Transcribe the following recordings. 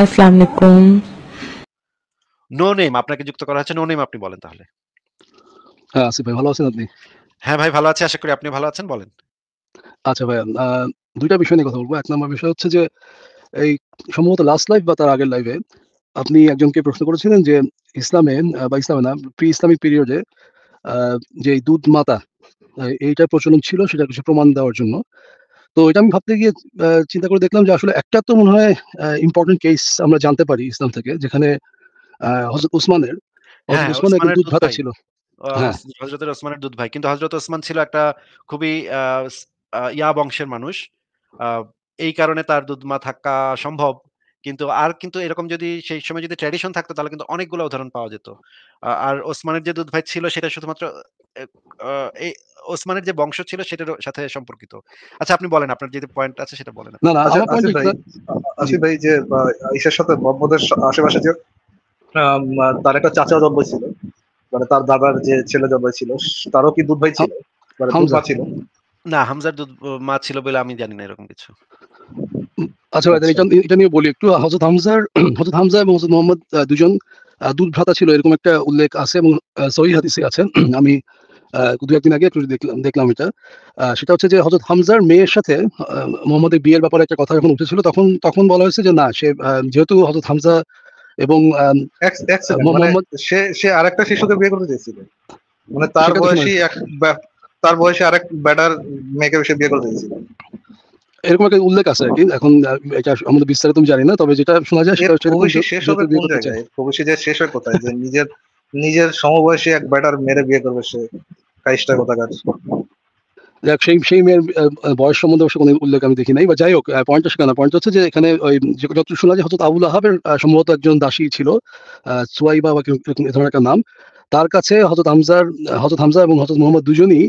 আসসালামু আলাইকুম no name আপনাকে যুক্ত করা নো নেম আপনি বলেন তাহলে হ্যাঁ আসিফ ভাই ভালো আছেন আপনি হ্যাঁ ভাই ভালো আছি আশা করি আপনি ভালো আছেন বলেন আচ্ছা ভাই দুইটা বিষয় নিয়ে কথা বলবো এক নম্বর বিষয় হচ্ছে যে এই সম্ভবত লাস্ট লাইফ বা তার আগের লাইভে আপনি একজনকে প্রশ্ন করেছিলেন যে ইসলামে বা ইসলামে না প্রি ইসলামিক পিরিয়ডে যে দুধ মাতা এইটা প্রচলন ছিল সেটা কিছু প্রমাণ দেওয়ার জন্য তো এটা আমি ভাবতে গিয়ে চিন্তা করে দেখলাম যে আসলে একটা তো মনে হয় ইম্পর্টেন্ট কেস আমরা জানতে পারি ইসলাম থেকে যেখানে হজরত উসমানের হজরত উসমানের হ্যাঁ, দুধ ভাতা ছিল হজরতের হ্যাঁ। ওসমানের দুধ ভাই কিন্তু হজরত উসমান ছিল একটা খুবই ইয়া বংশের মানুষ এই কারণে তার দুধমা থাকা সম্ভব কিন্তু আর কিন্তু এরকম যদি সেই সময় যদি ট্র্যাডিশন থাকতো তাহলে কিন্তু অনেকগুলো উদাহরণ পাওয়া যেত আর ওসমানের যে দুধ ভাই ছিল সেটা শুধুমাত্র এই ওসমানের যে বংশ ছিল সেটার সাথে সম্পর্কিত আচ্ছা আপনি বলেন আপনার যে পয়েন্ট আছে সেটা বলেন না না আসিফ আচ্ছা, আচ্ছা ভাই আসিফ ভাই যে ঈশার সাথে মোহাম্মদের আশেপাশে যে তার একটা চাচা জন্ম ছিল মানে তার দাদার যে ছেলে জন্ম ছিল তারও কি দুধ ভাই ছিল মানে দুধ ছিল না হামজার দুধ মা ছিল বলে আমি জানি না এরকম কিছু আচ্ছা ভাই আচ্ছা। এটা এটা নিয়ে বলি একটু হজরত হামজার হজরত হামজা এবং হজরত মোহাম্মদ দুজন দুধ ভ্রাতা ছিল এরকম একটা উল্লেখ আছে এবং সহি হাদিসে আছে আমি দু একদিন আগে একটু দেখলাম দেখলাম এটা সেটা হচ্ছে যে হজরত হামজার মেয়ের সাথে মোহাম্মদের বিয়ের ব্যাপারে একটা কথা যখন উঠেছিল তখন তখন বলা হয়েছে যে না সে যেহেতু হজরত হামজা এবং মোহাম্মদ মানে সে সে আরেকটা শিশুকে বিয়ে করতে চেয়েছিল মানে তার বয়সী এক তার বয়সে আরেক ব্যাটার মেয়েকে সে বিয়ে করতে চেয়েছিল এরকম একটা উল্লেখ আছে আরকি এখন এটা আমাদের বিস্তারিত আমি জানি না তবে যেটা শোনা যায় সেটা হচ্ছে শেষ হবে শেষ হয় কোথায় যে নিজের নিজের সমবয়সী এক ব্যাটার মেরে বিয়ে করবে সে কাজটা কোথাকার যাক সেই সেই মেয়ের বয়স সম্বন্ধে অবশ্য কোনো উল্লেখ আমি দেখি নাই বা যাই হোক পয়েন্টটা সেখানে পয়েন্ট হচ্ছে যে এখানে ওই যত শোনা যায় হজরত আবুল আহাবের সম্ভবত একজন দাসী ছিল সুয়াইবা বা এ ধরনের একটা নাম তার কাছে হজরত হামজার হজরত হামজা এবং হজরত মোহাম্মদ দুজনই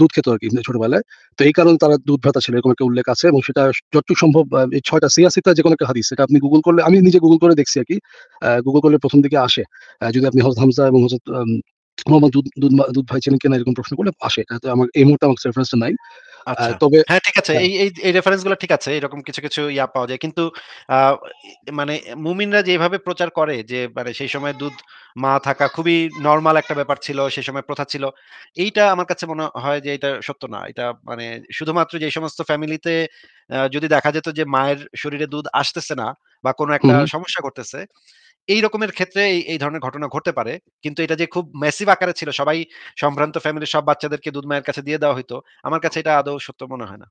দুধ খেত আর কি ছোটবেলায় তো এই কারণে তারা দুধ ভ্রাতা ছিল এরকম একটা উল্লেখ আছে এবং সেটা যতটুকু সম্ভব এই ছয়টা সিয়াসিটা যে কোনো একটা হাদিস সেটা আপনি গুগল করলে আমি নিজে গুগল করে দেখছি আর কি গুগল করলে প্রথম দিকে আসে যদি আপনি হজরত হামজা এবং হজরত মোহাম্মদ দুধ দুধ ভাই ছিলেন কিনা এরকম প্রশ্ন করলে আসে এটা তো আমার এই মুহূর্তে আমার রেফারেন্সটা নাই আচ্ছা। তবে হ্যাঁ ঠিক আছে হ্যাঁ। এই এই রেফারেন্সগুলো ঠিক আছে এরকম কিছু কিছু ইয়া পাওয়া যায় কিন্তু মানে মুমিনরা যেভাবে প্রচার করে যে মানে সেই সময় দুধ মা থাকা খুবই নর্মাল একটা ব্যাপার ছিল সেই সময় প্রথা ছিল এইটা আমার কাছে মনে হয় যে এটা সত্য না এটা মানে শুধুমাত্র যে সমস্ত ফ্যামিলিতে যদি দেখা যেত যে মায়ের শরীরে দুধ আসতেছে না বা কোনো একটা সমস্যা করতেছে এই রকমের ক্ষেত্রে এই ধরনের ঘটনা ঘটতে পারে কিন্তু এটা যে খুব মেসিভ আকারে ছিল সবাই সম্ভ্রান্ত ফ্যামিলির সব বাচ্চাদেরকে দুধ মায়ের কাছে দিয়ে দেওয়া হইতো আমার কাছে এটা আদৌ সত্য মনে হয় না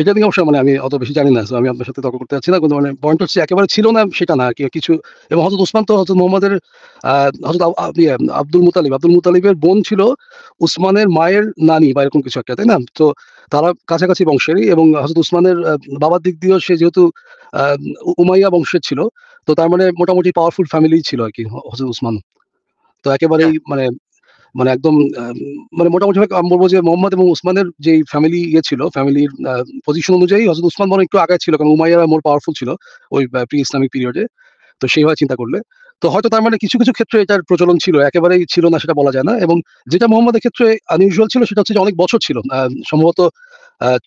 এটা দিকে অবশ্যই মানে আমি অত বেশি জানি না আমি আপনার সাথে তর্ক করতে চাচ্ছি না কিন্তু মানে পয়েন্ট হচ্ছে একেবারে ছিল না সেটা না কিছু এবং হজরত উসমান তো হজরত মোহাম্মদের হজরত ইয়ে, আব্দুল মুতালিব আব্দুল মুতালিবের বোন ছিল উসমানের মায়ের নানি বা এরকম কিছু একটা তাই না তো তারা কাছাকাছি বংশেরই এবং হজরত উসমানের বাবার দিক দিয়েও সে যেহেতু উমাইয়া বংশের ছিল তো তার মানে মোটামুটি পাওয়ারফুল ফ্যামিলি ছিল আর কি হোসেন উসমান তো একেবারেই হ্যাঁ। মানে মানে একদম মানে মোটামুটি আমি বলবো যে মোহাম্মদ এবং উসমানের যে ফ্যামিলি ইয়ে ছিল ফ্যামিলির পজিশন অনুযায়ী হজরত উসমান মনে একটু আগে ছিল কারণ উমাইয়ারা মোর পাওয়ারফুল ছিল ওই প্রি ইসলামিক পিরিয়ডে তো সেইভাবে চিন্তা করলে তো হয়তো তার মানে কিছু কিছু ক্ষেত্রে এটার প্রচলন ছিল একেবারেই ছিল না সেটা বলা যায় না এবং যেটা মোহাম্মদের ক্ষেত্রে আনইউজুয়াল ছিল সেটা হচ্ছে যে অনেক বছর ছিল সম্ভবত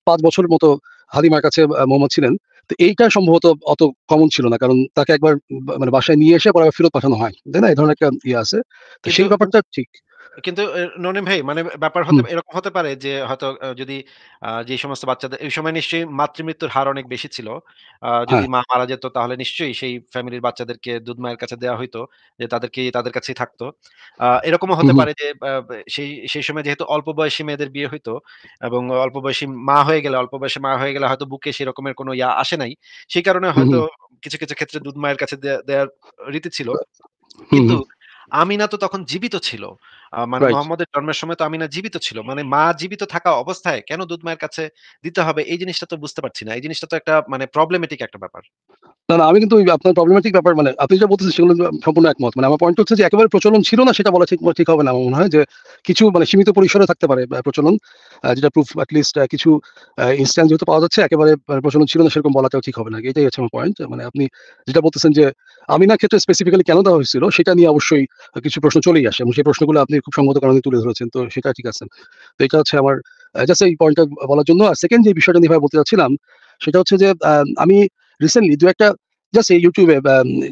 পাঁচ বছরের মতো হালিমার কাছে মোহাম্মদ ছিলেন তো এইটা সম্ভবত অত কমন ছিল না কারণ তাকে একবার মানে বাসায় নিয়ে এসে পরে ফেরত পাঠানো হয় তাই না এই ধরনের একটা ইয়ে আছে তো সেই ব্যাপারটা ঠিক কিন্তু ননিম ভাই মানে ব্যাপার হতে এরকম হতে পারে যে হয়তো যদি যে সমস্ত বাচ্চাদের এই সময় নিশ্চয়ই মাতৃমৃত্যুর হার অনেক বেশি ছিল যদি হ্যাঁ। মা মারা যেত তাহলে নিশ্চয়ই সেই ফ্যামিলির বাচ্চাদেরকে দুধ মায়ের কাছে দেওয়া হইতো যে তাদেরকে তাদের কাছেই থাকতো এরকমও হতে পারে যে সেই সেই সময় যেহেতু অল্প বয়সী মেয়েদের বিয়ে হইতো এবং অল্প বয়সী মা হয়ে গেলে অল্প বয়সে মা হয়ে গেলে হয়তো বুকে সেরকমের কোনো ইয়া আসে নাই সেই কারণে হয়তো কিছু কিছু ক্ষেত্রে দুধ মায়ের কাছে দেওয়ার রীতি ছিল কিন্তু আমিনা তো তখন জীবিত ছিল মানে মোহাম্মদের জন্মের সময় তো আমিনা জীবিত ছিল মানে মা জীবিত থাকা অবস্থায় কেন দুধ মায়ের কাছে দিতে হবে এই জিনিসটা তো বুঝতে পারছি না এই জিনিসটা তো একটা মানে প্রবলেমেটিক একটা ব্যাপার না না আমি কিন্তু আপনার প্রবলেমেটিক ব্যাপার মানে আপনি যা বলতেছেন সেগুলো সম্পূর্ণ একমত মানে আমার পয়েন্ট হচ্ছে যে একেবারে প্রচলন ছিল না সেটা বলা ঠিক ঠিক হবে না মনে হয় যে কিছু মানে সীমিত পরিসরে থাকতে পারে প্রচলন যেটা প্রুফ অ্যাটলিস্ট কিছু ইনস্ট্যান্স যেহেতু পাওয়া যাচ্ছে একেবারে প্রচলন ছিল না সেরকম বলাটাও ঠিক হবে না এটাই হচ্ছে আমার পয়েন্ট মানে আপনি যেটা বলতেছেন যে আমিনার ক্ষেত্রে স্পেসিফিক্যালি কেন দেওয়া হয়েছিল সেটা নিয়ে অবশ্যই কিছু প্রশ্ন চলেই আসে এবং সেই প্রশ্নগুলো আপনি খুব সম্মত কারণে তুলে ধরেছেন তো সেটা ঠিক আছে তো এটা হচ্ছে আমার জাস্ট এই পয়েন্টটা বলার জন্য আর সেকেন্ড যে বিষয়টা নিয়ে ভাই বলতে চাচ্ছিলাম সেটা হচ্ছে যে আমি রিসেন্টলি দু একটা জাস্ট এই ইউটিউবে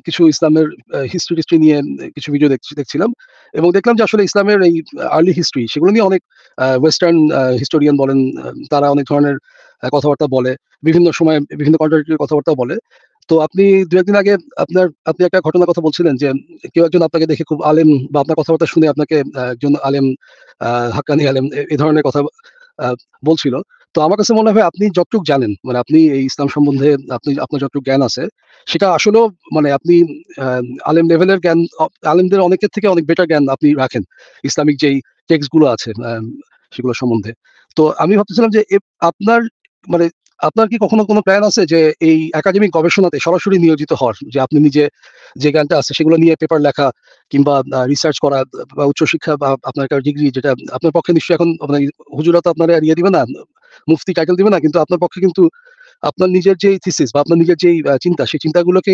কিছু ইসলামের হিস্ট্রি টিস্ট্রি নিয়ে কিছু ভিডিও দেখছিলাম এবং দেখলাম যে আসলে ইসলামের এই আর্লি হিস্ট্রি সেগুলো নিয়ে অনেক ওয়েস্টার্ন হিস্টোরিয়ান বলেন তারা অনেক ধরনের কথাবার্তা বলে বিভিন্ন সময় বিভিন্ন কন্ট্রাক্টের কথাবার্তা বলে তো আপনি দু একদিন আগে আপনার আপনি একটা ঘটনার কথা বলছিলেন যে কেউ একজন আপনাকে দেখে খুব আলেম বা আপনার কথাবার্তা শুনে আপনাকে একজন আলেম হাক্কানি আলেম এই ধরনের কথা বলছিল তো আমার কাছে মনে হয় আপনি যতটুকু জানেন মানে আপনি এই ইসলাম সম্বন্ধে আপনি আপনার যতটুকু জ্ঞান আছে সেটা আসলেও মানে আপনি আলেম লেভেলের জ্ঞান আলেমদের অনেকের থেকে অনেক বেটার জ্ঞান আপনি রাখেন ইসলামিক যেই টেক্সটগুলো আছে সেগুলো সম্বন্ধে তো আমি ভাবতেছিলাম যে আপনার মানে আপনার কি কখনো কোনো প্ল্যান আছে যে এই একাডেমিক গবেষণাতে সরাসরি নিয়োজিত হওয়ার যে আপনি নিজে যে জ্ঞানটা আছে সেগুলো নিয়ে পেপার লেখা কিংবা রিসার্চ করা বা উচ্চশিক্ষা বা আপনার ডিগ্রি যেটা আপনার পক্ষে নিশ্চয়ই এখন মানে হুজুরা তো আপনারা ইয়ে দিবে না মুফতি টাইটেল দিবে না কিন্তু আপনার পক্ষে কিন্তু আপনার নিজের যে থিসিস বা আপনার নিজের যেই চিন্তা সেই চিন্তাগুলোকে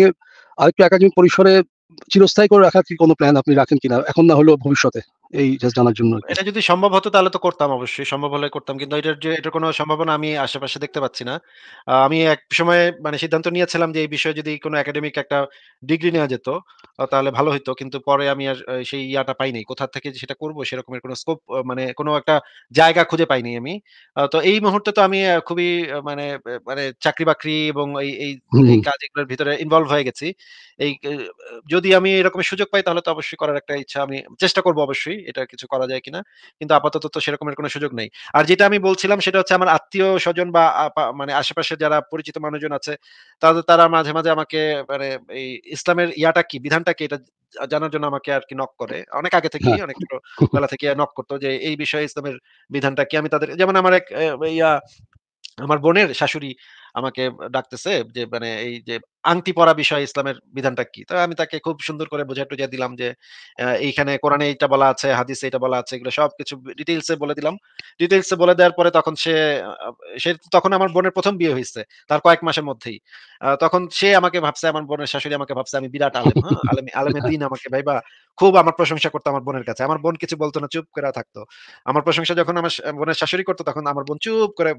আরেকটু একাডেমিক পরিসরে চিরস্থায়ী করে রাখার কি কোনো প্ল্যান আপনি রাখেন কিনা এখন না হলেও ভবিষ্যতে এই জানার জন্য এটা যদি সম্ভব হতো তাহলে তো করতাম অবশ্যই সম্ভব হলে করতাম কিন্তু এটার যে এটার কোনো সম্ভাবনা আমি আশেপাশে দেখতে পাচ্ছি না আমি এক সময় মানে সিদ্ধান্ত নিয়েছিলাম যে এই বিষয়ে যদি কোনো একাডেমিক একটা ডিগ্রি নেওয়া যেত তাহলে ভালো হতো কিন্তু পরে আমি আর সেই ইয়াটা পাইনি কোথা থেকে সেটা করব সেরকমের কোনো স্কোপ মানে কোনো একটা জায়গা খুঁজে পাইনি আমি তো এই মুহূর্তে তো আমি খুবই মানে মানে চাকরি বাকরি এবং এই এই কাজগুলোর ভিতরে ইনভলভ হয়ে গেছি এই যদি আমি এরকম সুযোগ পাই তাহলে তো অবশ্যই করার একটা ইচ্ছা আমি চেষ্টা করব অবশ্যই এটা কিছু করা যায় কিনা কিন্তু আপাতত তো সেরকমের কোনো সুযোগ নেই আর যেটা আমি বলছিলাম সেটা হচ্ছে আমার আত্মীয় স্বজন বা মানে আশেপাশে যারা পরিচিত মানুষজন আছে তাদের তারা মাঝে মাঝে আমাকে মানে এই ইসলামের ইয়াটা কি বিধানটা কি এটা জানার জন্য আমাকে আর কি নক করে অনেক আগে থেকে হ্যাঁ, অনেক বেলা থেকে নক করতো যে এই বিষয়ে ইসলামের বিধানটা কি আমি তাদের যেমন আমার এক ইয়া আমার বোনের শাশুড়ি আমাকে ডাকতেছে যে মানে এই যে আংটি পরা বিষয় ইসলামের বিধানটা কি তো আমি তাকে খুব সুন্দর করে বোঝা টুজা দিলাম যে এইখানে কোরআনে এটা বলা আছে হাদিসে এটা বলা আছে এগুলো সবকিছু ডিটেইলসে বলে দিলাম ডিটেইলসে বলে দেওয়ার পরে তখন সে সে তখন আমার বোনের প্রথম বিয়ে হয়েছে তার কয়েক মাসের মধ্যেই তখন সে আমাকে ভাবছে আমার বোনের শাশুড়ি আমাকে ভাবছে আমি বিরাট আলেম হ্যাঁ আলেম আলেমের দিন আমাকে ভাইবা খুব আমার প্রশংসা করতো আমার বোনের কাছে আমার বোন কিছু বলতো না চুপ করে থাকতো আমার প্রশংসা যখন আমার বোনের শাশুড়ি করতো তখন আমার বোন চুপ করে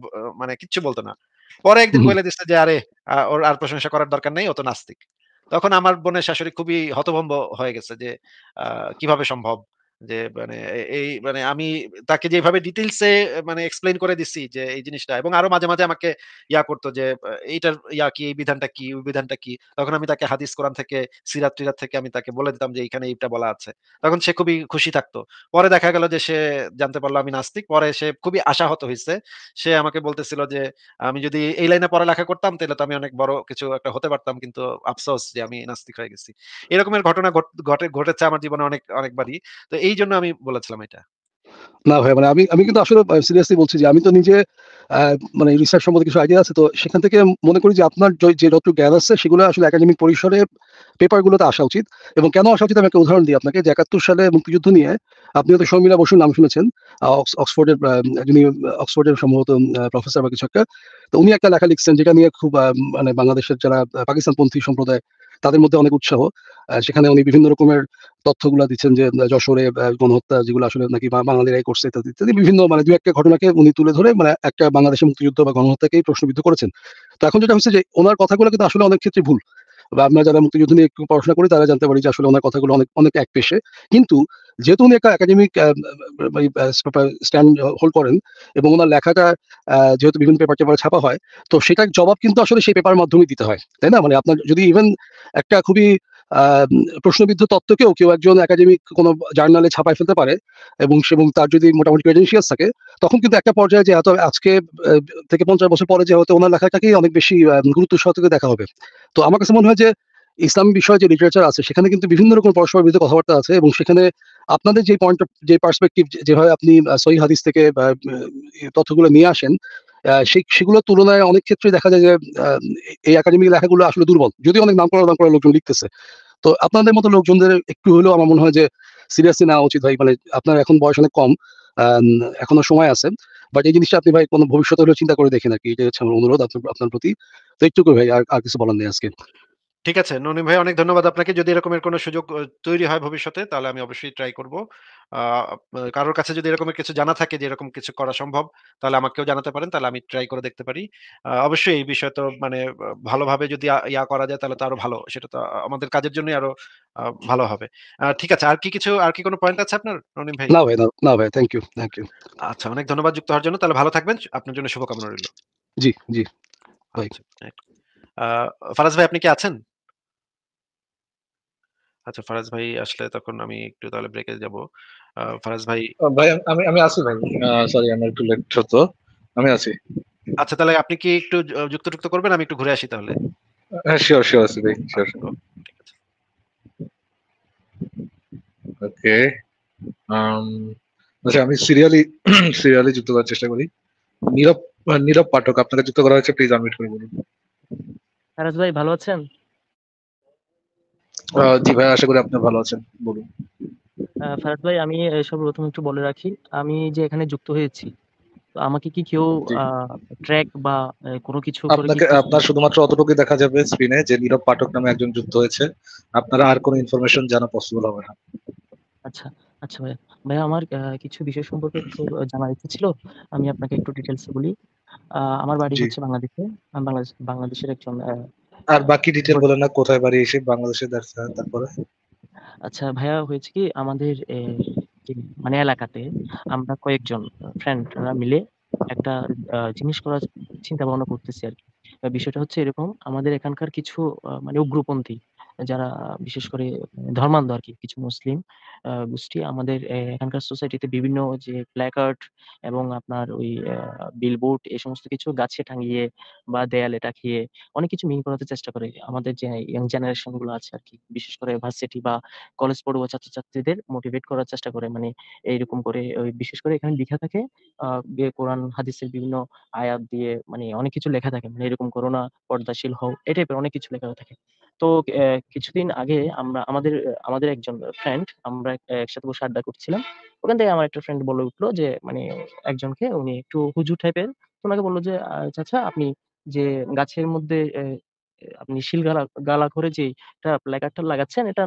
মানে কিচ্ছু বলতো না পরে একদিন বলে দিচ্ছে যে আরে ওর আর প্রশংসা করার দরকার নেই অত নাস্তিক তখন আমার বোনের শাশুড়ি খুবই হতভম্ব হয়ে গেছে যে কিভাবে সম্ভব যে মানে এই মানে আমি তাকে যেভাবে ডিটেলসে মানে এক্সপ্লেন করে দিছি যে এই জিনিসটা এবং আরো মাঝে মাঝে আমাকে ইয়া করতো যে এইটার ইয়া কি এই বিধানটা কি ওই বিধানটা কি তখন আমি তাকে হাদিস কোরআন থেকে সিরাত টিরাত থেকে আমি তাকে বলে দিতাম যে এইখানে এইটা বলা আছে তখন সে খুবই খুশি থাকতো পরে দেখা গেল যে সে জানতে পারলো আমি নাস্তিক পরে সে খুবই আশাহত হয়েছে সে আমাকে বলতেছিল যে আমি যদি এই লাইনে পড়ালেখা করতাম তাহলে তো আমি অনেক বড় কিছু একটা হতে পারতাম কিন্তু আফসোস যে আমি নাস্তিক হয়ে গেছি এরকমের ঘটনা ঘটে ঘটেছে আমার জীবনে অনেক অনেকবারই তো এই এই জন্য আমি বলেছিলাম এটা না ভাই মানে আমি আমি কিন্তু আসলে সিরিয়াসলি বলছি যে আমি তো নিজে মানে রিসার্চ সম্বন্ধে কিছু আইডিয়া আছে তো সেখান থেকে মনে করি যে আপনার যে যতটুকু জ্ঞান আছে সেগুলো আসলে একাডেমিক পরিসরে পেপারগুলোতে আসা উচিত এবং কেন আসা উচিত আমি একটা উদাহরণ দিই আপনাকে যে একাত্তর সালে মুক্তিযুদ্ধ নিয়ে আপনি হয়তো শর্মিলা বসুর নাম শুনেছেন অক্সফোর্ডের যিনি অক্সফোর্ডের সম্ভবত প্রফেসর বা কিছু একটা তো উনি একটা লেখা লিখছেন যেটা নিয়ে খুব মানে বাংলাদেশের যারা পাকিস্তানপন্থী সম্প্রদায় তাদের মধ্যে অনেক উৎসাহ সেখানে উনি বিভিন্ন রকমের গুলা দিচ্ছেন যে যশোরে গণহত্যা যেগুলো আসলে নাকি বাঙালিরাই করছে ইত্যাদি ইত্যাদি বিভিন্ন মানে দু একটা ঘটনাকে উনি তুলে ধরে মানে একটা বাংলাদেশের মুক্তিযুদ্ধ বা গণহত্যাকেই প্রশ্নবিদ্ধ করেছেন তো এখন যেটা হচ্ছে যে ওনার কথাগুলো কিন্তু আসলে অনেক ক্ষেত্রে ভুল বা আমরা যারা মুক্তিযুদ্ধ নিয়ে পড়াশোনা করি তারা জানতে পারি যে আসলে ওনার কথাগুলো অনেক অনেক এক পেশে কিন্তু যেহেতু উনি একটা একাডেমিক স্ট্যান্ড হোল্ড করেন এবং ওনার লেখাটা যেহেতু বিভিন্ন পেপার টেপার ছাপা হয় তো সেটার জবাব কিন্তু আসলে সেই পেপার মাধ্যমে দিতে হয় তাই না মানে আপনার যদি ইভেন একটা খুবই প্রশ্নবিদ্ধ তত্ত্বকেও কেউ একজন একাডেমিক কোনো জার্নালে ছাপায় ফেলতে পারে এবং এবং তার যদি মোটামুটি ক্রেডেন্সিয়াস থাকে তখন কিন্তু একটা পর্যায়ে যে এত আজকে থেকে পঞ্চাশ বছর পরে যে হয়তো ওনার লেখাটাকেই অনেক বেশি গুরুত্ব সহযোগে দেখা হবে তো আমার কাছে মনে হয় যে ইসলাম বিষয় যে লিটারেচার আছে সেখানে কিন্তু বিভিন্ন রকম পরস্পর বিরুদ্ধে কথাবার্তা আছে এবং সেখানে আপনাদের যে পয়েন্ট যে পার্সপেক্টিভ যেভাবে আপনি সহি হাদিস থেকে তথ্যগুলো নিয়ে আসেন সেগুলোর তুলনায় অনেক ক্ষেত্রে দেখা যায় যে এই একাডেমিক লেখাগুলো আসলে দুর্বল যদি অনেক নাম করা নাম করা লোকজন লিখতেছে তো আপনাদের মতো লোকজনদের একটু হলেও আমার মনে হয় যে সিরিয়াসলি নেওয়া উচিত ভাই মানে আপনার এখন বয়স অনেক কম এখনো সময় আছে বাট এই জিনিসটা আপনি ভাই কোনো ভবিষ্যতে হলেও চিন্তা করে দেখেন আর কি এটা হচ্ছে আমার অনুরোধ আপনার প্রতি তো একটুকু ভাই আর কিছু বলার নেই আজকে ঠিক আছে ননী ভাই অনেক ধন্যবাদ আপনাকে যদি এরকমের কোনো সুযোগ তৈরি হয় ভবিষ্যতে তাহলে আমি অবশ্যই ট্রাই করব কারোর কাছে যদি এরকমের কিছু জানা থাকে যে এরকম কিছু করা সম্ভব তাহলে আমাকেও জানাতে পারেন তাহলে আমি ট্রাই করে দেখতে পারি অবশ্যই এই বিষয়ে তো মানে ভালোভাবে যদি ইয়া করা যায় তাহলে তো আরো ভালো সেটা তো আমাদের কাজের জন্য আরো ভালো হবে ঠিক আছে আর কি কিছু আর কি কোনো পয়েন্ট আছে আপনার রনিম ভাই না ভাই না ভাই থ্যাংক ইউ থ্যাংক ইউ আচ্ছা অনেক ধন্যবাদ যুক্ত হওয়ার জন্য তাহলে ভালো থাকবেন আপনার জন্য শুভকামনা রইল জি জি আচ্ছা, ফারাজ ভাই আপনি কি আছেন আচ্ছা ফারাজ ভাই আসলে তখন আমি একটু তাহলে ব্রেকে যাব ফারাজ ভাই ভাই আমি আমি আছি ভাই সরি আমার একটু লেট হতো আমি আছি আচ্ছা তাহলে আপনি কি একটু যুক্ত যুক্ত করবেন আমি একটু ঘুরে আসি তাহলে হ্যাঁ শিওর শিওর আছি ভাই শিওর আচ্ছা, ঠিক আছে। ওকে আচ্ছা আমি সিরিয়ালি সিরিয়ালি যুক্ত করার চেষ্টা করি নীরব নীরব পাঠক আপনাকে যুক্ত করা হয়েছে প্লিজ আনমিউট করে বলুন ফারাজ ভাই ভালো আছেন জি ভাই আশা করি আপনি ভালো আছেন বলুন ফারাদ ভাই আমি সর্বপ্রথম একটু বলে রাখি আমি যে এখানে যুক্ত হয়েছি আমাকে কি কেউ ট্র্যাক বা কোনো কিছু আপনাকে আপনার শুধুমাত্র অতটুকুই দেখা যাবে স্ক্রিনে যে নীরব পাঠক নামে একজন যুক্ত হয়েছে আপনারা আর কোনো ইনফরমেশন জানা পসিবল হবে না আচ্ছা আচ্ছা ভাই ভাই আমার কিছু বিষয় সম্পর্কে একটু জানার ইচ্ছে ছিল আমি আপনাকে একটু ডিটেলস বলি আমার বাড়ি হচ্ছে বাংলাদেশে বাংলাদেশের একজন আর বাকি ডিটেল বলে না কোথায় বাড়ি এসে বাংলাদেশে দাঁড়ান তারপরে আচ্ছা ভাইয়া হয়েছে কি আমাদের মানে এলাকাতে আমরা কয়েকজন ফ্রেন্ডরা মিলে একটা জিনিস করার চিন্তা ভাবনা করতেছি আর বিষয়টা হচ্ছে এরকম আমাদের এখানকার কিছু মানে উগ্রপন্থী যারা বিশেষ করে ধর্মান্ধ আর কি কিছু মুসলিম গোষ্ঠী আমাদের এখানকার সোসাইটিতে বিভিন্ন যে প্ল্যাকার্ড এবং আপনার ওই বিলবোর্ড এই সমস্ত কিছু গাছে টাঙিয়ে বা দেয়ালে টাকিয়ে অনেক কিছু মিল করাতে চেষ্টা করে আমাদের যে ইয়াং জেনারেশন গুলো আছে আর কি বিশেষ করে ভার্সিটি বা কলেজ পড়ুয়া ছাত্রছাত্রীদের মোটিভেট করার চেষ্টা করে মানে এইরকম করে ওই বিশেষ করে এখানে লেখা থাকে কোরআন হাদিসের বিভিন্ন আয়াত দিয়ে মানে অনেক কিছু লেখা থাকে মানে এরকম করো না পর্দাশীল হও এই টাইপের অনেক কিছু লেখা থাকে তো কিছুদিন আগে আমরা আমাদের আমাদের একজন ফ্রেন্ড আমরা আমরা একসাথে বসে আড্ডা করছিলাম ওখান থেকে আমার একটা ফ্রেন্ড বলে উঠলো যে মানে একজনকে উনি একটু হুজুর টাইপের ওনাকে বললো যে চাচা আপনি যে গাছের মধ্যে আপনি শিল গালা করে যে প্ল্যাকারটা লাগাচ্ছেন এটা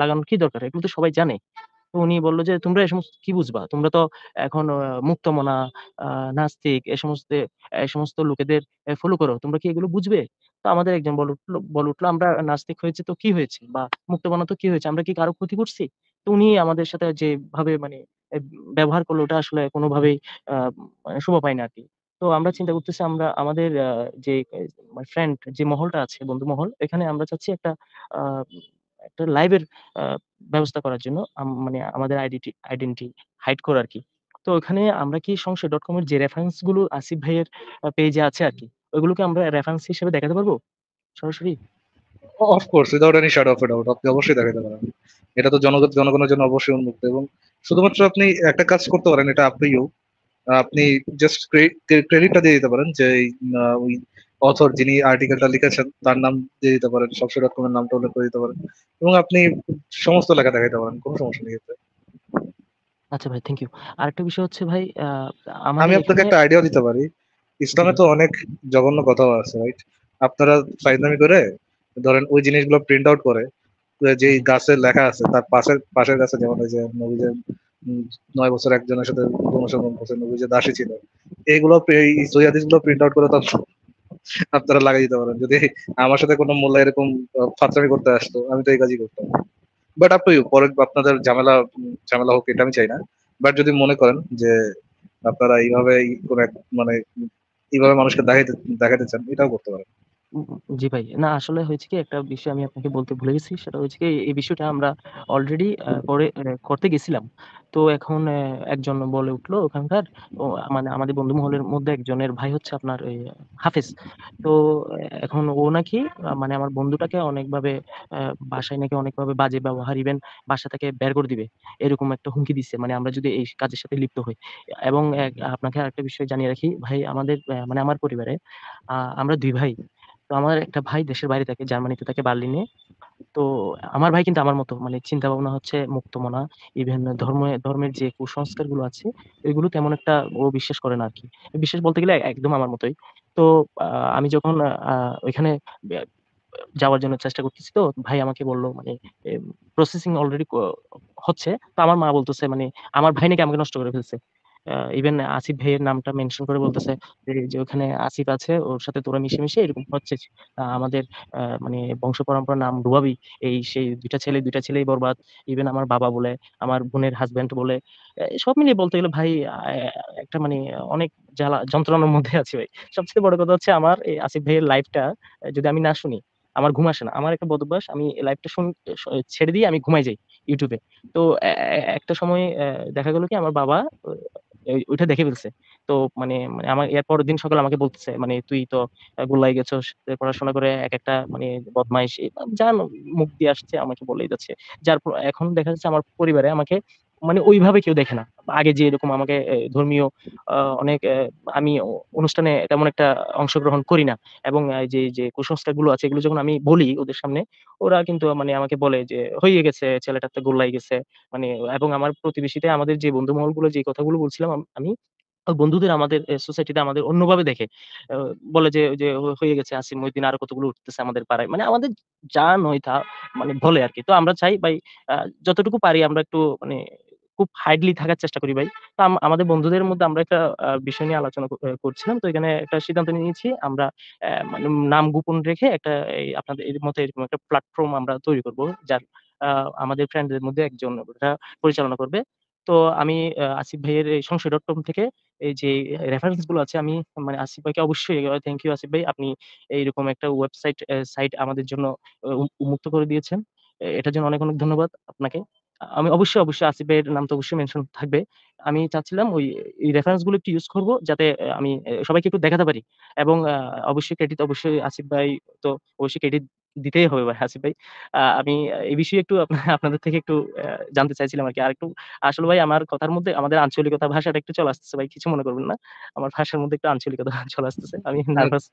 লাগানোর কি দরকার এগুলো তো সবাই জানে উনি বললো যে তোমরা সমস্ত কি বুঝবা তোমরা তো এখন মুক্তমনা নাস্তিক এ সমস্ত এ সমস্ত লোকেদের ফলো করো তোমরা কি এগুলো বুঝবে তো আমাদের একজন বল উঠলো আমরা নাস্তিক হয়েছে তো কি হয়েছে বা মুক্তমনা তো কি হয়েছে আমরা কি কারো ক্ষতি করছি উনি আমাদের সাথে যেভাবে মানে ব্যবহার করলো ওটা আসলে কোনোভাবেই মানে শুভ পায় না আর কি তো আমরা চিন্তা করতেছি আমরা আমাদের যে ফ্রেন্ড মানে যে মহলটা আছে বন্ধু মহল এখানে আমরা চাচ্ছি একটা একটা লাইভের ব্যবস্থা করার জন্য মানে আমাদের আইডেন্টি আইডেন্টি হাইড করা আর কি তো ওখানে আমরা কি সংসদ ডট কম এর যে রেফারেন্স গুলো আসিফ ভাইয়ের পেজে আছে আর কি ওইগুলোকে আমরা রেফারেন্স হিসেবে দেখাতে পারবো সরাসরি of course without any shadow of doubt আপনি অবশ্যই দেখাতে পারেন এটা তো জনগণ জনগণের জন্য অবশ্যই উন্মুক্ত এবং শুধুমাত্র আপনি একটা কাজ করতে পারেন এটা আপনিও আপনি জাস্ট ক্রেডিটটা দিয়ে দিতে পারেন যে ওই অথর যিনি আর্টিকেলটা লিখেছেন তার নাম দিয়ে দিতে পারেন সবসময় ডট নামটা উল্লেখ করে দিতে পারেন এবং আপনি সমস্ত লেখা দেখাইতে পারেন কোনো সমস্যা নেই আচ্ছা ভাই থ্যাংক ইউ আরেকটা বিষয় হচ্ছে ভাই আমি আপনাকে একটা আইডিয়া দিতে পারি ইসলামে তো অনেক জঘন্য কথাও আছে রাইট আপনারা ফাইনামি করে ধরেন ওই জিনিসগুলো প্রিন্ট আউট করে যে গাছের লেখা আছে তার পাশের পাশের গাছে যেমন ওই যে যে নয় বছর একজনের সাথে অনুসরণ করছে নবীজে দাসী ছিল এইগুলো এই সৈয়াদিস গুলো প্রিন্ট আউট করে তখন আপনারা লাগাই দিতে পারেন যদি আমার সাথে কোনো মোল্লা এরকম ফাঁচামি করতে আসতো আমি তো এই কাজই করতাম বাট আপনি পরে আপনাদের ঝামেলা ঝামেলা হোক এটা আমি চাই না বাট যদি মনে করেন যে আপনারা এইভাবে কোন এক মানে এইভাবে মানুষকে দেখাইতে দেখাতে চান এটাও করতে পারেন জি ভাই। না আসলে হয়েছে কি একটা বিষয় আমি আপনাকে বলতে ভুলে গেছি। সেটা হচ্ছে কি এই বিষয়টা আমরা অলরেডি পরে করে করতে গেছিলাম। তো এখন একজন বলে উঠলো ওখানকার মানে আমাদের বন্ধু মহলের মধ্যে একজনের ভাই হচ্ছে আপনার হাফেজ। তো এখন ও নাকি মানে আমার বন্ধুটাকে অনেকভাবে বাসায় নাকি অনেকভাবে বাজে ব্যবহার ইভেন বাসা থেকে বের করে দিবে। এরকম একটা হুমকি দিচ্ছে মানে আমরা যদি এই কাজের সাথে লিপ্ত হই। এবং এক আপনাকে আরেকটা বিষয় জানিয়ে রাখি। ভাই আমাদের মানে আমার পরিবারে আমরা দুই ভাই। তো আমার একটা ভাই দেশের বাইরে থাকে জার্মানিতে থাকে বার্লিনে তো আমার ভাই কিন্তু আমার মতো মানে চিন্তা ভাবনা হচ্ছে মুক্ত মনা ইভেন ধর্ম ধর্মের যে কুসংস্কার গুলো আছে এগুলো তেমন একটা ও বিশ্বাস করে না আর কি বিশ্বাস বলতে গেলে একদম আমার মতোই তো আমি যখন ওইখানে যাওয়ার জন্য চেষ্টা করতেছি তো ভাই আমাকে বললো মানে প্রসেসিং অলরেডি হচ্ছে তো আমার মা বলতেছে মানে আমার ভাই নাকি আমাকে নষ্ট করে ফেলছে ইভেন আসিফ ভাইয়ের নামটা মেনশন করে বলতেছে যে ওখানে আসিফ আছে ওর সাথে তোরা মিশে মিশে এরকম হচ্ছে আমাদের মানে বংশ পরম্পরা নাম ডুবাবি এই সেই দুইটা ছেলে দুইটা ছেলেই বরবাদ ইভেন আমার বাবা বলে আমার বোনের হাজব্যান্ড বলে সব মিলিয়ে বলতে গেলে ভাই একটা মানে অনেক জ্বালা যন্ত্রণার মধ্যে আছি ভাই সবচেয়ে বড় কথা হচ্ছে আমার এই আসিফ ভাইয়ের লাইফটা যদি আমি না শুনি আমার ঘুম আসে না আমার একটা বদভ্যাস আমি লাইফটা শুন ছেড়ে দিয়ে আমি ঘুমাই যাই ইউটিউবে তো একটা সময় দেখা গেল কি আমার বাবা ওইটা দেখে ফেলছে তো মানে মানে আমার এরপর দিন সকাল আমাকে বলতেছে মানে তুই তো গোল্লাই গেছো পড়াশোনা করে এক একটা মানে বদমাইশ যা মুখ দিয়ে আসছে আমাকে বলেই যাচ্ছে যার এখন দেখা যাচ্ছে আমার পরিবারে আমাকে মানে ওইভাবে কেউ দেখে না আগে যে এরকম আমাকে ধর্মীয় অনেক আমি অনুষ্ঠানে তেমন একটা অংশগ্রহণ করি না এবং যে যে কুসংস্কার গুলো আছে এগুলো যখন আমি বলি ওদের সামনে ওরা কিন্তু মানে আমাকে বলে যে হয়ে গেছে ছেলেটার তো গোল্লাই গেছে মানে এবং আমার প্রতিবেশীতে আমাদের যে বন্ধু মহল গুলো যে কথাগুলো বলছিলাম আমি বন্ধুদের আমাদের সোসাইটিতে আমাদের অন্যভাবে দেখে বলে যে যে হয়ে গেছে আসিম ওই দিন আরো কতগুলো উঠতেছে আমাদের পাড়ায় মানে আমাদের যা নয় তা মানে বলে আর কি তো আমরা চাই ভাই যতটুকু পারি আমরা একটু মানে খুব হাইডলি থাকার চেষ্টা করি ভাই তো আমাদের বন্ধুদের মধ্যে আমরা একটা বিষয় নিয়ে আলোচনা করছিলাম তো এখানে একটা সিদ্ধান্ত নিয়েছি আমরা মানে নাম গোপন রেখে একটা আপনাদের মতো এরকম একটা প্ল্যাটফর্ম আমরা তৈরি করব যার আমাদের ফ্রেন্ডদের মধ্যে একজন পরিচালনা করবে তো আমি আসিফ ভাইয়ের এই সংশয় ডট কম থেকে এই যে রেফারেন্স গুলো আছে আমি মানে আসিফ ভাইকে অবশ্যই থ্যাংক ইউ আসিফ ভাই আপনি এইরকম একটা ওয়েবসাইট সাইট আমাদের জন্য উন্মুক্ত করে দিয়েছেন এটার জন্য অনেক অনেক ধন্যবাদ আপনাকে আমি অবশ্যই অবশ্যই আসিফের নাম তো অবশ্যই মেনশন থাকবে আমি চাচ্ছিলাম ওই রেফারেন্স গুলো একটু ইউজ করব যাতে আমি সবাইকে একটু দেখাতে পারি এবং অবশ্যই ক্রেডিট অবশ্যই আসিফ ভাই তো অবশ্যই ক্রেডিট দিতেই হবে ভাই হাসিফ ভাই আমি এই বিষয়ে একটু আপনাদের থেকে একটু জানতে চাইছিলাম আর কি আর একটু আসলে ভাই আমার কথার মধ্যে আমাদের আঞ্চলিকতা ভাষাটা একটু চলে আসতেছে ভাই কিছু মনে করবেন না আমার ভাষার মধ্যে একটু আঞ্চলিকতা চলে আসতেছে আমি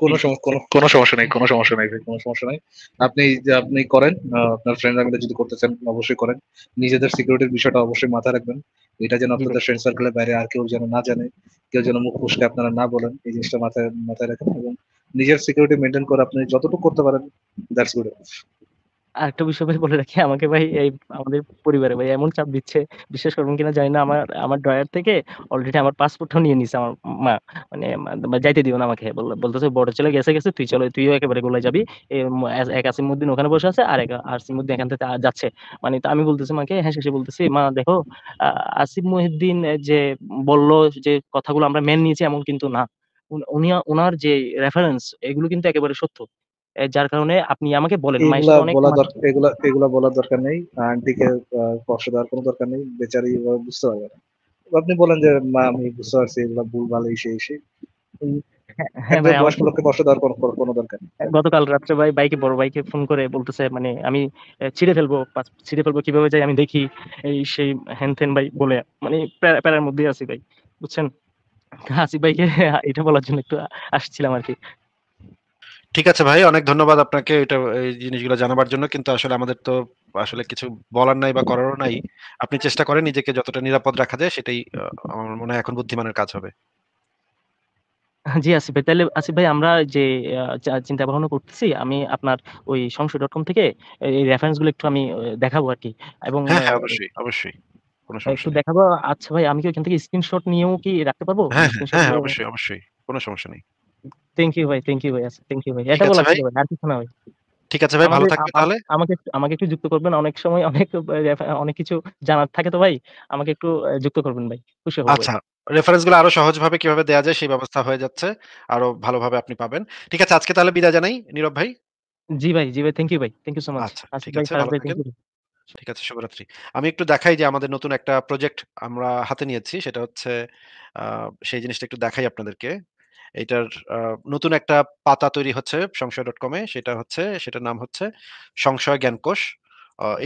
কোনো কোনো সমস্যা নেই কোনো সমস্যা নেই কোনো সমস্যা নেই আপনি আপনি করেন আপনার ফ্রেন্ড মিলে যদি করতে চান অবশ্যই করেন নিজেদের সিকিউরিটির বিষয়টা অবশ্যই মাথায় রাখবেন এটা যেন আপনাদের ফ্রেন্ড সার্কেলের বাইরে আর কেউ যেন না জানে কেউ যেন মুখ ফুসকে আপনারা না বলেন এই জিনিসটা মাথায় মাথায় রাখেন এবং নিজের সিকিউরিটি মেইনটেইন করে আপনি যতটুকু করতে পারেন দ্যাটস গুড এনাফ আরেকটা বিষয় ভাই বলে রাখি আমাকে ভাই এই আমাদের পরিবারে ভাই এমন চাপ দিচ্ছে বিশ্বাস করবেন কিনা জানি না আমার আমার ড্রয়ার থেকে অলরেডি আমার পাসপোর্টটাও নিয়ে নিছে আমার মা মানে যাইতে দিও না আমাকে বলতেছে বড় ছেলে গেছে গেছে তুই চলো তুইও একেবারে গোলায় যাবি এক আসিম উদ্দিন ওখানে বসে আছে আর এক উদ্দিন এখান থেকে যাচ্ছে মানে তো আমি বলতেছি মাকে হ্যাঁ শেষে বলতেছি মা দেখো আসিম মহিউদ্দিন যে বলল যে কথাগুলো আমরা মেন নিয়েছি এমন কিন্তু না উনি ওনার যে রেফারেন্স এগুলো কিন্তু একেবারে সত্য যার কারণে আপনি আমাকে বলেন এগুলা এগুলা বলার দরকার নেই আন্টিকে কষ্ট দেওয়ার কোনো দরকার নেই বেচারি বুঝতে পারবে না আপনি বলেন যে মা আমি বুঝতে পারছি এগুলা ভুল ভালো এসে এসে হ্যাঁ, হ্যাঁ, হ্যাঁ, গতকাল রাত্রে ভাই বাইকে বড় বাইকে ফোন করে বলতেছে মানে আমি ছিঁড়ে ফেলবো ছিঁড়ে ফেলবো কিভাবে যাই আমি দেখি এই সেই হ্যান ভাই বলে মানে প্যারার মধ্যে আছি ভাই বুঝছেন আসিফ ভাইকে এটা বলার জন্য একটু আসছিলাম আর কি ঠিক আছে ভাই অনেক ধন্যবাদ আপনাকে এটা এই জিনিসগুলো জানাবার জন্য কিন্তু আসলে আমাদের তো আসলে কিছু বলার নাই বা করারও নাই আপনি চেষ্টা করেন নিজেকে যতটা নিরাপদ রাখা যায় সেটাই আমার মনে হয় এখন বুদ্ধিমানের কাজ হবে জি আসিফ ভাই তাহলে আসিফ ভাই আমরা যে চিন্তা ভাবনা করতেছি আমি আপনার ওই সংশয় ডট কম থেকে এই রেফারেন্স গুলো একটু আমি দেখাবো আর কি এবং হ্যাঁ, হ্যাঁ অবশ্যই অবশ্যই কোনো সমস্যা নেই দেখাবো আচ্ছা ভাই আমি কি থেকে স্ক্রিনশট নিয়েও কি রাখতে পারবো হ্যাঁ হ্যাঁ, হ্যাঁ অবশ্যই অবশ্যই কোনো সমস্যা নেই থ্যাংক ইউ ভাই থ্যাংক ইউ ভাই থ্যাংক আচ্ছা, ইউ ভাই এটা বলা ভাই আর কিছু না ভাই ঠিক আছে ভাই ভালো থাকবেন তাহলে আমাকে আমাকে একটু যুক্ত করবেন অনেক সময় অনেক অনেক কিছু জানার থাকে তো ভাই আমাকে একটু যুক্ত করবেন ভাই খুশি হব আচ্ছা রেফারেন্স গুলো আরো সহজভাবে কিভাবে দেয়া যায় সেই ব্যবস্থা হয়ে যাচ্ছে আরো ভালোভাবে আপনি পাবেন ঠিক আছে আজকে তাহলে বিদায় জানাই নীরব ভাই জি ভাই জি ভাই থ্যাংক ইউ ভাই থ্যাংক ইউ সো মাচ আচ্ছা ঠিক আছে ভালো ঠিক আছে শুভরাত্রি আমি একটু দেখাই যে আমাদের নতুন একটা প্রজেক্ট আমরা হাতে নিয়েছি সেটা হচ্ছে সেই জিনিসটা একটু দেখাই আপনাদেরকে এটার নতুন একটা পাতা তৈরি হচ্ছে সংশয় ডট কমে সেটা হচ্ছে সেটার নাম হচ্ছে সংশয় জ্ঞানকোষ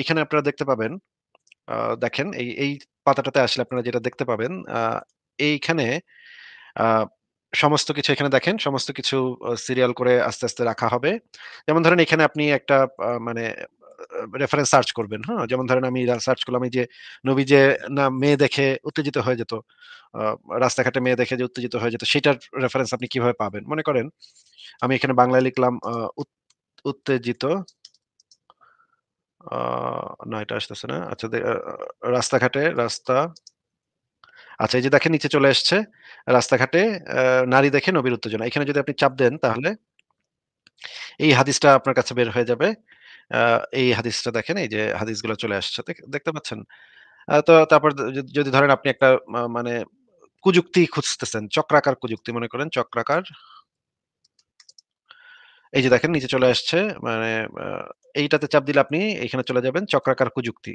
এখানে আপনারা দেখতে পাবেন দেখেন এই এই পাতাটাতে আসলে আপনারা যেটা দেখতে পাবেন এইখানে সমস্ত কিছু এখানে দেখেন সমস্ত কিছু সিরিয়াল করে আস্তে আস্তে রাখা হবে যেমন ধরেন এখানে আপনি একটা মানে রেফারেন্স সার্চ করবেন হ্যাঁ যেমন ধরেন আমি সার্চ করলাম যে নবী যে না মেয়ে দেখে উত্তেজিত হয়ে যেত রাস্তাঘাটে মেয়ে দেখে যে উত্তেজিত হয়ে যেত সেটার রেফারেন্স আপনি কিভাবে পাবেন মনে করেন আমি এখানে বাংলায় লিখলাম উত্তেজিত না এটা আসতেছে না আচ্ছা রাস্তাঘাটে রাস্তা আচ্ছা এই যে দেখেন নিচে চলে এসছে রাস্তাঘাটে নারী দেখে নবীর উত্তেজনা এখানে যদি আপনি চাপ দেন তাহলে এই হাদিসটা আপনার কাছে বের হয়ে যাবে এই হাদিসটা দেখেন এই যে হাদিসগুলো চলে আসছে দেখতে পাচ্ছেন তো তারপর যদি ধরেন আপনি একটা মানে কুযুক্তি খুঁজতেছেন চক্রাকার কুযুক্তি মনে করেন চক্রাকার এই যে দেখেন নিচে চলে আসছে মানে এইটাতে চাপ দিলে আপনি এখানে চলে যাবেন চক্রাকার কুযুক্তি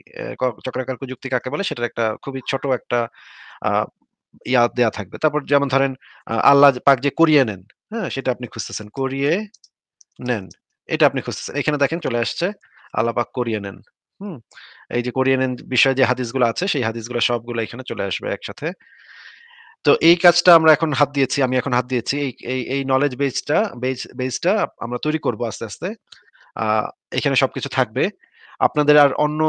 চক্রাকার কুযুক্তি কাকে বলে সেটার একটা খুবই ছোট একটা ইয়া দেয়া থাকবে তারপর যেমন ধরেন আল্লাহ পাক যে করিয়ে নেন হ্যাঁ সেটা আপনি খুঁজতেছেন করিয়ে নেন এটা আপনি খুঁজতেছেন এখানে দেখেন চলে আসছে আলাপাক করিয়ে নেন হুম এই যে করিয়ে নেন বিষয়ে যে হাদিসগুলো আছে সেই হাদিসগুলো সবগুলো এখানে চলে আসবে একসাথে তো এই কাজটা আমরা এখন হাত দিয়েছি আমি এখন হাত দিয়েছি এই এই নলেজ বেসটা বেজ বেসটা আমরা তৈরি করব আস্তে আস্তে এখানে সবকিছু থাকবে আপনাদের আর অন্য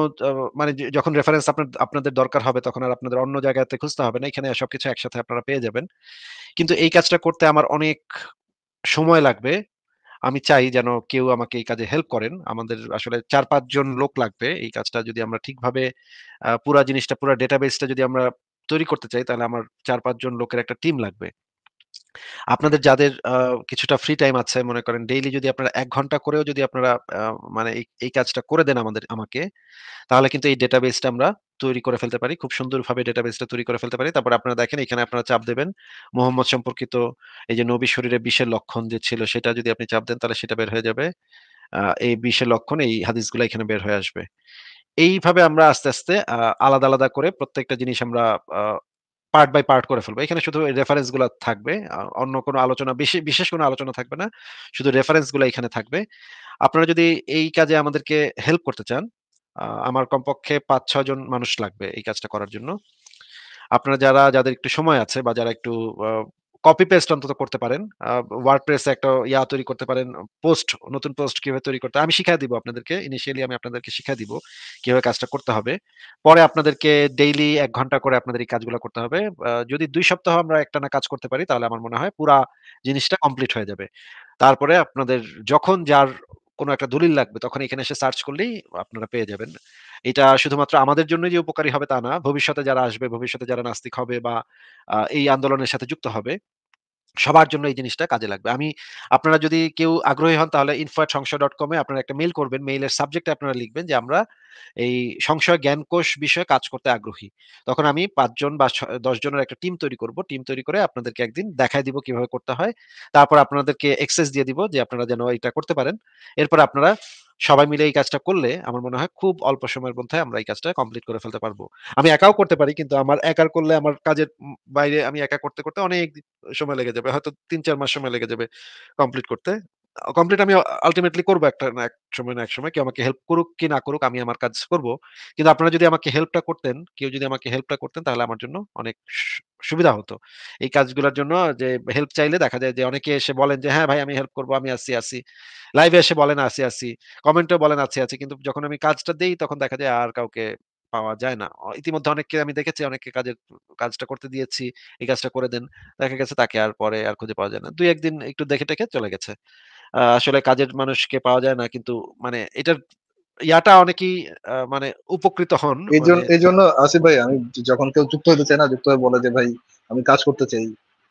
মানে যখন রেফারেন্স আপনার আপনাদের দরকার হবে তখন আর আপনাদের অন্য জায়গাতে খুঁজতে হবে না এখানে সবকিছু একসাথে আপনারা পেয়ে যাবেন কিন্তু এই কাজটা করতে আমার অনেক সময় লাগবে আমি চাই যেন কেউ আমাকে এই কাজে হেল্প করেন আমাদের আসলে চার পাঁচজন লোক লাগবে এই কাজটা যদি আমরা ঠিকভাবে পুরা জিনিসটা পুরা ডেটাবেসটা যদি আমরা তৈরি করতে চাই তাহলে আমার চার পাঁচজন লোকের একটা টিম লাগবে আপনাদের যাদের কিছুটা ফ্রি টাইম আছে মনে করেন ডেইলি যদি আপনারা এক ঘন্টা করেও যদি আপনারা মানে এই কাজটা করে দেন আমাদের আমাকে তাহলে কিন্তু এই ডেটাবেসটা আমরা তৈরি করে ফেলতে পারি খুব সুন্দরভাবে ডেটাবেসটা তৈরি করে ফেলতে পারি তারপর আপনারা দেখেন এখানে আপনারা চাপ দেবেন মোহাম্মদ সম্পর্কিত এই যে নবী শরীরে বিশের লক্ষণ যে ছিল সেটা যদি আপনি চাপ দেন তাহলে সেটা বের হয়ে যাবে এই বিশের লক্ষণ এই হাদিসগুলো এখানে বের হয়ে আসবে এইভাবে আমরা আস্তে আস্তে আলাদা আলাদা করে প্রত্যেকটা জিনিস আমরা পার্ট বাই পার্ট করে ফেলবো এখানে শুধু রেফারেন্স গুলো থাকবে অন্য কোনো আলোচনা বিশেষ কোনো আলোচনা থাকবে না শুধু রেফারেন্স গুলো এখানে থাকবে আপনারা যদি এই কাজে আমাদেরকে হেল্প করতে চান আমার কমপক্ষে পাঁচ ছজন মানুষ লাগবে এই কাজটা করার জন্য আপনারা যারা যাদের একটু সময় আছে বা যারা একটু কপি পেস্ট অন্তত করতে পারেন প্রেস একটা ইয়া তৈরি করতে পারেন পোস্ট নতুন পোস্ট কিভাবে তৈরি করতে আমি শিখাই দিব আপনাদেরকে ইনিশিয়ালি আমি আপনাদেরকে শিখাই দিব কিভাবে কাজটা করতে হবে পরে আপনাদেরকে ডেইলি এক ঘন্টা করে আপনাদের এই কাজগুলো করতে হবে যদি দুই সপ্তাহ আমরা একটা না কাজ করতে পারি তাহলে আমার মনে হয় পুরা জিনিসটা কমপ্লিট হয়ে যাবে তারপরে আপনাদের যখন যার কোনো একটা দলিল লাগবে তখন এখানে এসে সার্চ করলেই আপনারা পেয়ে যাবেন এটা শুধুমাত্র আমাদের জন্য যে উপকারী হবে তা না ভবিষ্যতে যারা আসবে ভবিষ্যতে যারা নাস্তিক হবে বা এই আন্দোলনের সাথে যুক্ত হবে সবার জন্য এই জিনিসটা কাজে লাগবে আমি আপনারা যদি কেউ আগ্রহী হন তাহলে ইনফার সংশয় ডট কমে আপনারা একটা মেল করবেন মেইলের সাবজেক্টে আপনারা লিখবেন যে আমরা এই সংশয় জ্ঞানকোষ বিষয়ে কাজ করতে আগ্রহী তখন আমি পাঁচজন বা দশ জনের একটা টিম তৈরি করব টিম তৈরি করে আপনাদেরকে একদিন দেখাই দিব কিভাবে করতে হয় তারপর আপনাদেরকে এক্সেস দিয়ে দিব যে আপনারা যেন এটা করতে পারেন এরপর আপনারা সবাই মিলে এই কাজটা করলে আমার মনে হয় খুব অল্প সময়ের মধ্যে আমরা এই কাজটা কমপ্লিট করে ফেলতে পারবো আমি একাও করতে পারি কিন্তু আমার একার করলে আমার কাজের বাইরে আমি একা করতে করতে অনেক সময় লেগে যাবে হয়তো তিন চার মাস সময় লেগে যাবে কমপ্লিট করতে কমপ্লিট আমি আলটিমেটলি করবো একটা না এক সময় এক সময় কেউ আমাকে হেল্প করুক কি না করুক আমি আমার কাজ করব কিন্তু আপনারা যদি আমাকে হেল্পটা করতেন কেউ যদি আমাকে হেল্পটা করতেন তাহলে আমার জন্য অনেক সুবিধা হতো এই কাজগুলোর জন্য যে হেল্প চাইলে দেখা যায় যে অনেকে এসে বলেন যে হ্যাঁ ভাই আমি হেল্প করবো আমি আসি আসি লাইভে এসে বলেন আসি আসি কমেন্টও বলেন আছে আছে কিন্তু যখন আমি কাজটা দিই তখন দেখা যায় আর কাউকে পাওয়া যায় না ইতিমধ্যে অনেককে আমি দেখেছি অনেককে কাজের কাজটা করতে দিয়েছি এই কাজটা করে দেন দেখা গেছে তাকে আর পরে আর খুঁজে পাওয়া যায় না দুই একদিন একটু দেখে টেখে চলে গেছে আসলে কাজের মানুষকে পাওয়া যায় না কিন্তু মানে এটার ইয়াটা অনেকেই মানে উপকৃত হন এই মানে জন্য আসিফ ভাই আমি যখন কেউ যুক্ত হতে চাই না যুক্ত হয়ে বলে যে ভাই আমি কাজ করতে চাই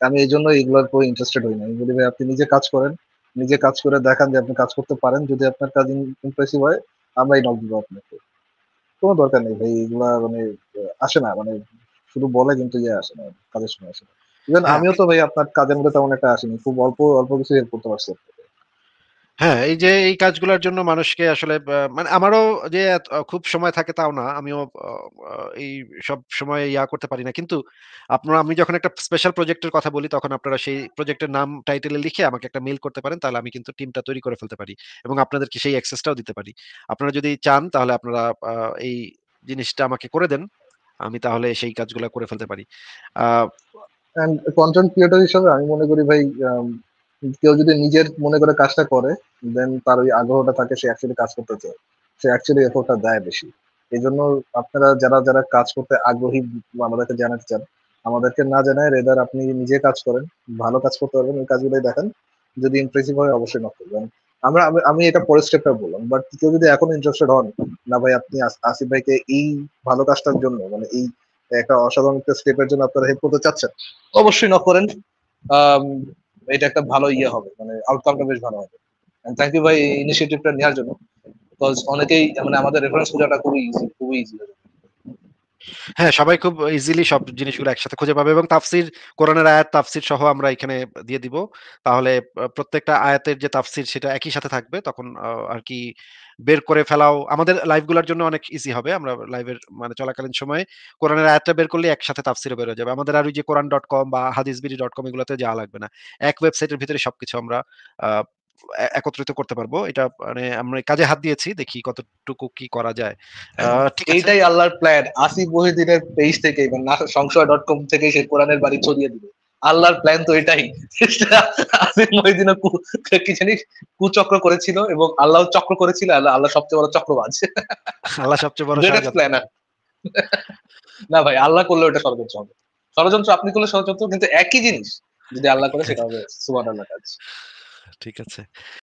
আমি এই জন্য এগুলোর উপর ইন্টারেস্টেড হই না আমি বলি ভাই আপনি নিজে কাজ করেন নিজে কাজ করে দেখান যে আপনি কাজ করতে পারেন যদি আপনার কাজ ইম্প্রেসিভ হয় আমরাই নক দিব আপনাকে কোনো দরকার নেই ভাই এগুলা মানে আসে না মানে শুধু বলে কিন্তু ইয়ে আসে না কাজের সময় আসে না ইভেন হ্যাঁ। আমিও তো ভাই আপনার কাজের মধ্যে তেমন একটা আসেনি খুব অল্প অল্প কিছু হেল্প করতে পারছি আপনি হ্যাঁ, এই যে এই কাজগুলোর জন্য মানুষকে আসলে মানে আমারও যে খুব সময় থাকে তাও না। আমিও এই সব সময় ইয়া করতে পারি না। কিন্তু আপনারা আমি যখন একটা স্পেশাল প্রজেক্টের কথা বলি তখন আপনারা সেই প্রজেক্টের নাম টাইটেলে লিখে আমাকে একটা মেল করতে পারেন। তাহলে আমি কিন্তু টিমটা তৈরি করে ফেলতে পারি এবং আপনাদেরকে সেই অ্যাক্সেস টাও দিতে পারি। আপনারা যদি চান তাহলে আপনারা এই জিনিসটা আমাকে করে দেন। আমি তাহলে সেই কাজগুলো করে ফেলতে পারি। আহ অ্যান্ড ক্রিয়েটর হিসেবে আমি মনে করি ভাই কেউ যদি নিজের মনে করে কাজটা করে দেন তার ওই আগ্রহটা থাকে সে অ্যাকচুয়ালি কাজ করতে চায় সে অ্যাকচুয়ালি এফোর্টটা দেয় বেশি এই জন্য আপনারা যারা যারা কাজ করতে আগ্রহী আমাদেরকে জানাতে চান আমাদেরকে না জানায় রেদার আপনি নিজে কাজ করেন ভালো কাজ করতে পারবেন ওই কাজগুলোই দেখেন যদি ইমপ্রেসিভ হয় অবশ্যই নক করবেন আমরা আমি এটা পরের স্টেপটা বললাম বাট কেউ যদি এখন ইন্টারেস্টেড হন না ভাই আপনি আসিফ ভাইকে এই ভালো কাজটার জন্য মানে এই একটা অসাধারণ স্টেপের জন্য আপনারা হেল্প করতে চাচ্ছেন অবশ্যই নক করেন এটা একটা ভালো ইয়ে হবে মানে আউটকামটা বেশ ভালো হবে থ্যাংক ইউ ভাই ইনিশিয়েটিভটা নেওয়ার জন্য বিকজ অনেকেই মানে আমাদের রেফারেন্স খোঁজাটা খুবই ইজি খুবই ইজি হ্যাঁ সবাই খুব ইজিলি সব জিনিসগুলো একসাথে খুঁজে পাবে এবং তাফসির কোরআনের আয়াত তাফসির সহ আমরা এখানে দিয়ে দিব তাহলে প্রত্যেকটা আয়াতের যে তাফসির সেটা একই সাথে থাকবে তখন আর কি বের করে ফেলাও আমাদের লাইভগুলোর জন্য অনেক ইজি হবে আমরা লাইভের মানে চলাকালীন সময়ে কোরআনের আয়াতটা বের করলে একসাথে তাফসিরও বের হয়ে যাবে আমাদের আর ওই যে কোরআন ডট কম বা হাদিসবিরি ডট কম এগুলোতে যাওয়া লাগবে না এক ওয়েবসাইটের ভিতরে সবকিছু আমরা একত্রিত করতে পারবো এটা মানে আমরা কাজে হাত দিয়েছি দেখি কতটুকু কি করা যায় হ্যাঁ, ঠিক এইটাই আল্লাহর প্ল্যান আসিফ মহিউদ্দিনের পেজ থেকে মানে সংশয় ডট কম থেকে সে কোরআনের বাড়ি ছড়িয়ে দিবে আল্লাহর প্ল্যান তো এটাই কি জানিস কুচক্র করেছিল এবং আল্লাহ চক্র করেছিল আল্লাহ আল্লাহ সবচেয়ে বড় চক্রবাজ আল্লাহ সবচেয়ে বড় প্ল্যানার না ভাই আল্লাহ করলে ওটা সর্বোচ্চ হবে ষড়যন্ত্র আপনি করলে ষড়যন্ত্র কিন্তু একই জিনিস যদি আল্লাহ করে সেটা হবে সুবান আল্লাহ কাজ ঠিক আছে?